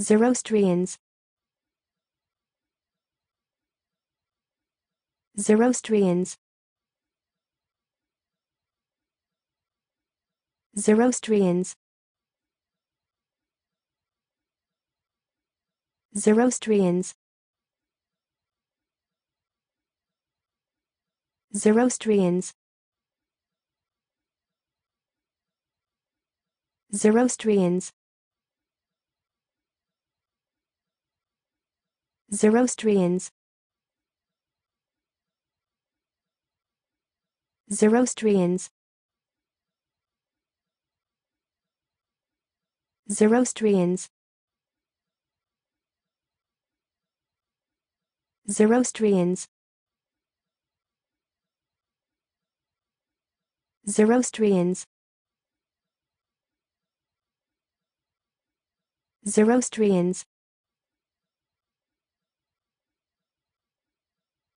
Zoroastrians Zoroastrians Zoroastrians Zoroastrians Zoroastrians Zoroastrians Zoroastrians Zoroastrians Zoroastrians Zoroastrians Zoroastrians Zoroastrians